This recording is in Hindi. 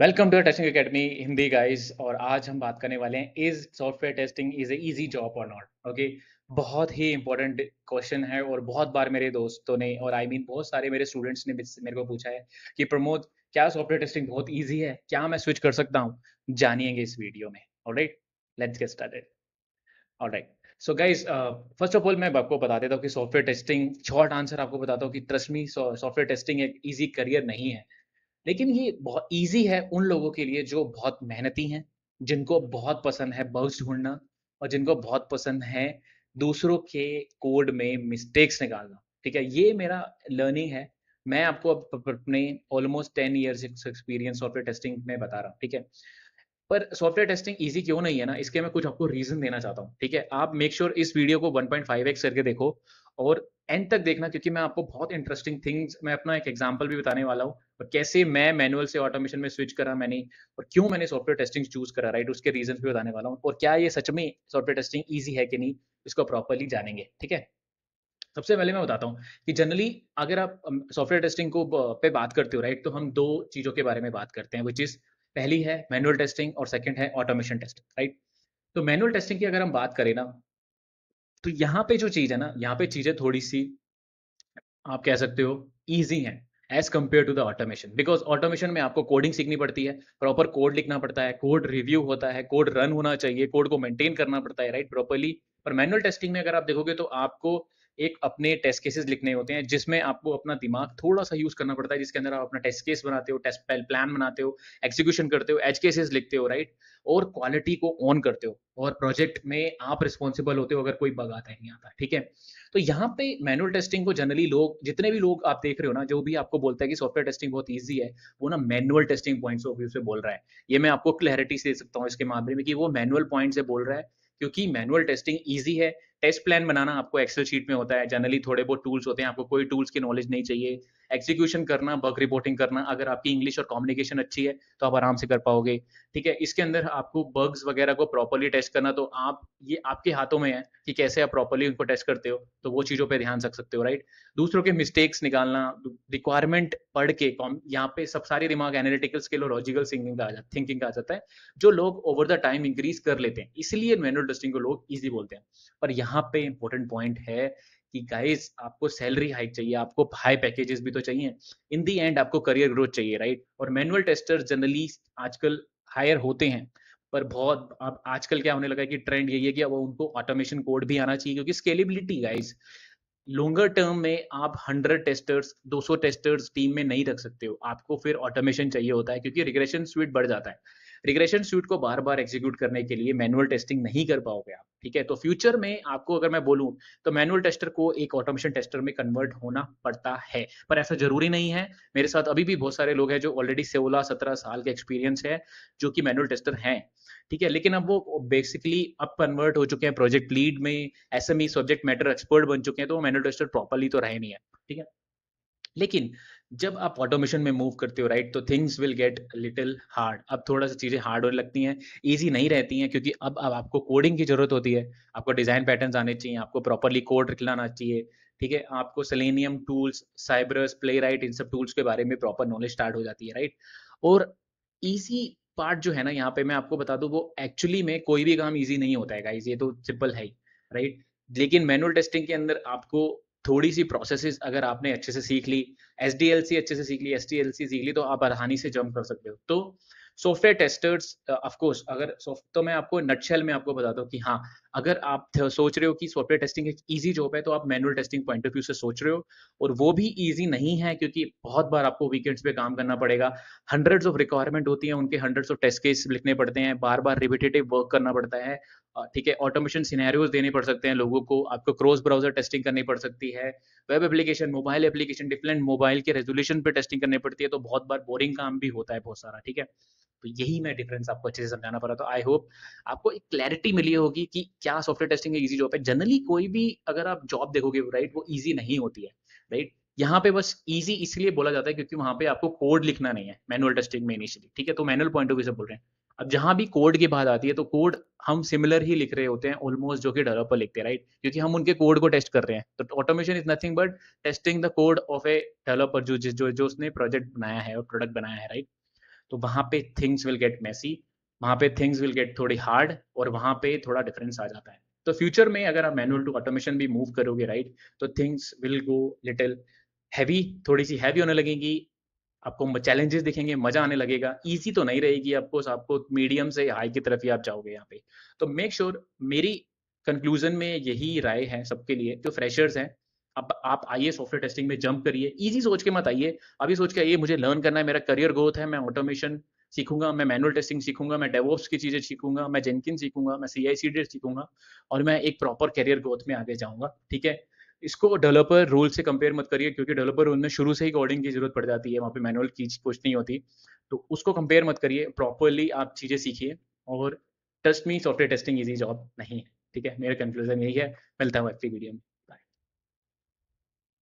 Welcome to testing academy Hindi guys और आज हम बात करने वाले हैं is software testing is a easy job और नॉट ओके बहुत ही इंपॉर्टेंट क्वेश्चन है और बहुत बार मेरे दोस्तों ने और आई I मीन mean, बहुत सारे मेरे स्टूडेंट्स ने मेरे को पूछा है कि प्रमोद क्या सॉफ्टवेयर टेस्टिंग बहुत ईजी है क्या मैं स्विच कर सकता हूँ जानिएंगे इस वीडियो में right let's get started alright so guys first of all मैं आपको बता देता हूँ कि सॉफ्टवेयर टेस्टिंग शॉर्ट आंसर आपको बताता हूँ कि ट्रस्ट मी सॉफ्टवेयर टेस्टिंग एक ईजी करियर नहीं है लेकिन ये बहुत ईजी है उन लोगों के लिए जो बहुत मेहनती हैं जिनको बहुत पसंद है बग्स ढूंढना और जिनको बहुत पसंद है दूसरों के कोड में मिस्टेक्स निकालना ठीक है ये मेरा लर्निंग है मैं आपको अपने almost ten years experience software testing में बता रहा हूँ ठीक है पर सॉफ्टवेयर टेस्टिंग ईजी क्यों नहीं है ना इसके मैं कुछ आपको रीजन देना चाहता हूँ ठीक है आप मेक श्योर sure इस वीडियो को 1.5x करके देखो और एंड तक देखना क्योंकि मैं आपको बहुत इंटरेस्टिंग थिंग्स मैं अपना एक एग्जांपल भी बताने वाला हूँ और कैसे मैं मैनुअल से ऑटोमेशन में स्विच करा मैंने और क्यों मैंने सॉफ्टवेयर टेस्टिंग चूज करा राइट उसके रीजन भी बताने वाला हूँ और क्या ये सच में सॉफ्टवेयर टेस्टिंग ईजी है कि नहीं इसको प्रॉपरली जानेंगे ठीक है सबसे पहले मैं बताता हूँ कि जनरली अगर आप सॉफ्टवेयर um, टेस्टिंग को uh, पे बात करते हो राइट तो हम दो चीज़ों के बारे में बात करते हैं विच इज पहली है मैनुअल टेस्टिंग और सेकेंड है ऑटोमेशन टेस्टिंग राइट तो मैनुअल टेस्टिंग की अगर हम बात करें ना तो यहाँ पे जो चीज़ है ना यहाँ पे चीज़ें थोड़ी सी आप कह सकते हो ईजी हैं as compare to the automation because automation में आपको कोडिंग सीखनी पड़ती है प्रॉपर कोड लिखना पड़ता है कोड रिव्यू होता है कोड रन होना चाहिए कोड को मेंटेन करना पड़ता है राइट right? प्रॉपरली पर मैनुअल टेस्टिंग में अगर आप देखोगे तो आपको एक अपने टेस्ट केसेस लिखने होते हैं जिसमें आपको अपना दिमाग थोड़ा सा यूज करना पड़ता है जिसके अंदर आप अपना टेस्ट केस बनाते हो टेस्ट प्लान बनाते हो एग्जीक्यूशन करते हो एज केसेस लिखते हो राइट और क्वालिटी को ऑन करते हो और प्रोजेक्ट में आप रिस्पॉन्सिबल होते हो अगर कोई बग आता है नहीं आता ठीक है तो यहाँ पे मैनुअल टेस्टिंग को जनरली लोग जितने भी लोग आप देख रहे हो ना जो भी आपको बोलता है कि सॉफ्टवेयर टेस्टिंग बहुत ईजी है वो ना manual testing points of view से बोल रहा है ये मैं आपको क्लैरिटी से दे सकता हूँ इसके मामले में कि वो मैनुअल पॉइंट से बोल रहा है क्योंकि मैनुअल टेस्टिंग ईजी है टेस्ट प्लान बनाना आपको एक्सेल शीट में होता है जनरली थोड़े बहुत टूल्स होते हैं आपको कोई टूल्स की नॉलेज नहीं चाहिए एग्जीक्यूशन करना बग रिपोर्टिंग करना अगर आपकी इंग्लिश और कम्युनिकेशन अच्छी है तो आप आराम से कर पाओगे ठीक है इसके अंदर आपको बग्स वगैरह को प्रॉपरली टेस्ट करना तो आप ये आपके हाथों में है कि कैसे आप प्रॉपरली उनको टेस्ट करते हो तो वो चीज़ों पर ध्यान रख सकते हो राइट दूसरों के मिस्टेक्स निकालना रिक्वायरमेंट पढ़ के यहाँ पे सब सारे दिमाग एनालिटिकल स्किल और लॉजिकल सिंगिंग का आ जाता थिंकिंग का आ जाता है जो लोग ओवर द टाइम इंक्रीज कर लेते हैं इसलिए मैनुअल टेस्टिंग को लोग ईजी बोलते हैं पर यहाँ यहाँ पे इंपॉर्टेंट पॉइंट है कि गाइस आपको सैलरी हाइक चाहिए आपको हाई पैकेजेस भी तो चाहिए इन दी एंड आपको करियर ग्रोथ चाहिए राइट और मैनुअल टेस्टर जनरली आजकल हायर होते हैं पर बहुत अब आजकल क्या होने लगा है कि ट्रेंड यही है कि अब उनको ऑटोमेशन कोड भी आना चाहिए क्योंकि स्केलेबिलिटी गाइस लॉन्गर टर्म में आप 100 टेस्टर्स 200 टेस्टर्स टीम में नहीं रख सकते हो आपको फिर ऑटोमेशन चाहिए होता है क्योंकि रिग्रेशन स्पीड बढ़ जाता है रिग्रेशन सूट को बार बार एग्जीक्यूट करने के लिए मैनुअल टेस्टिंग नहीं कर पाओगे आप ठीक है तो फ्यूचर में आपको अगर मैं बोलूं तो मैनुअल टेस्टर को एक ऑटोमेशन टेस्टर में कन्वर्ट होना पड़ता है पर ऐसा जरूरी नहीं है मेरे साथ अभी भी बहुत सारे लोग हैं जो ऑलरेडी सोलह सत्रह साल के एक्सपीरियंस है जो कि मैनुअल टेस्टर हैं ठीक है लेकिन अब वो बेसिकली अब कन्वर्ट हो चुके हैं प्रोजेक्ट लीड में एस सब्जेक्ट मैटर एक्सपर्ट बन चुके हैं तो मैनुअल टेस्टर प्रॉपरली तो रहे नहीं है ठीक है लेकिन जब आप ऑटोमेशन में मूव करते हो राइट तो things will get little hard अब थोड़ा सा चीज़ें हार्ड होने लगती हैं ईजी नहीं रहती हैं क्योंकि अब अब आपको कोडिंग की ज़रूरत होती है आपको डिज़ाइन पैटर्न आने चाहिए आपको प्रॉपरली कोड लिखलाना चाहिए ठीक है आपको सेलेनियम टूल्स साइबरस प्ले इन सब टूल्स के बारे में प्रॉपर नॉलेज स्टार्ट हो जाती है राइट और ईजी पार्ट जो है ना यहाँ पे मैं आपको बता दू वो एक्चुअली में कोई भी काम ईजी नहीं होता है ये तो सिंपल है ही राइट लेकिन मैनुअल टेस्टिंग के अंदर आपको थोड़ी सी प्रोसेसेस अगर आपने अच्छे से सीख ली एस अच्छे से सीख ली एस सीख ली तो आप आसानी से जंप कर सकते हो तो सॉफ्टवेयर टेस्टर्स ऑफकोर्स अगर अगर तो मैं आपको नटशेल में आपको बताता हूँ कि हाँ अगर आप सोच रहे हो कि सॉफ्टवेयर टेस्टिंग एक ईजी जॉब है तो आप manual testing point of view से सोच रहे हो और वो भी ईजी नहीं है क्योंकि बहुत बार आपको वीकेंड्स पे काम करना पड़ेगा हंड्रेड्स ऑफ रिक्वायरमेंट होती है उनके हंड्रेड्स ऑफ टेस्ट केस लिखने पड़ते हैं बार बार रिपीटेटिव वर्क करना पड़ता है uh, ठीक है ऑटोमेशन सिनेरियोज देने पड़ सकते हैं लोगों को आपको क्रॉस ब्राउजर टेस्टिंग करनी पड़ सकती है web application mobile application different mobile के रेजोल्यूशन पर टेस्टिंग करनी पड़ती है तो बहुत बार बोरिंग काम भी होता है बहुत सारा ठीक है तो यही मैं डिफरेंस आपको अच्छे से समझाना पड़ा तो आई होप आपको एक क्लैरिटी मिली होगी कि क्या सॉफ्टवेयर टेस्टिंग एक ईजी जॉब है जनरली कोई भी अगर आप जॉब देखोगे राइट वो ईजी नहीं होती है राइट यहाँ पे बस इजी इसलिए बोला जाता है क्योंकि वहां पे आपको कोड लिखना नहीं है मैनुअल टेस्टिंग में इनिशियली ठीक है तो मैनुअल पॉइंट ऑफ व्यू से बोल रहे हैं अब जहां भी कोड की बात आती है तो कोड हम सिमिलर ही लिख रहे होते हैं ऑलमोस्ट जो कि डेवलपर लिखते हैं राइट क्योंकि हम उनके कोड को टेस्ट कर रहे हैं तो automation is nothing but testing the code of a developer जो जो जो उसने प्रोजेक्ट बनाया है और प्रोडक्ट बनाया है राइट तो वहां पे थिंग्स विल गेट मैसी वहां पे थिंग्स विल गेट थोड़ी हार्ड और वहां पे थोड़ा डिफरेंस आ जाता है तो फ्यूचर में अगर आप मैनुअल टू ऑटोमेशन भी मूव करोगे राइट तो things will go little heavy थोड़ी सी हैवी होने लगेगी आपको चैलेंजेस दिखेंगे मजा आने लगेगा इजी तो नहीं रहेगी आपको आपको मीडियम से हाई की तरफ ही आप जाओगे यहाँ पे तो मेक श्योर sure, मेरी कंक्लूजन में यही राय है सबके लिए जो फ्रेशर्स हैं अब आप आइए सॉफ्टवेयर टेस्टिंग में जंप करिए इजी सोच के मत आइए अभी सोच के आइए मुझे लर्न करना है मेरा करियर ग्रोथ है मैं ऑटोमेशन सीखूंगा मैं मैनुअल टेस्टिंग सीखूंगा मैं डेवोप्स की चीजें सीखूंगा मैं जेनकिन सीखूंगा मैं सी सीखूंगा और मैं एक प्रॉपर करियर ग्रोथ में आगे जाऊंगा ठीक है इसको डेवलपर रूल से कंपेयर मत करिए क्योंकि डेवलपर रोल में शुरू से ही कोडिंग की जरूरत पड़ जाती है वहाँ पे मैनुअल की कुछ नहीं होती तो उसको कंपेयर मत करिए प्रॉपरली आप चीजें सीखिए और trust me software testing easy job नहीं है ठीक है मेरा कंक्लूजन यही है मिलता हूँ एक्टिव वीडियो में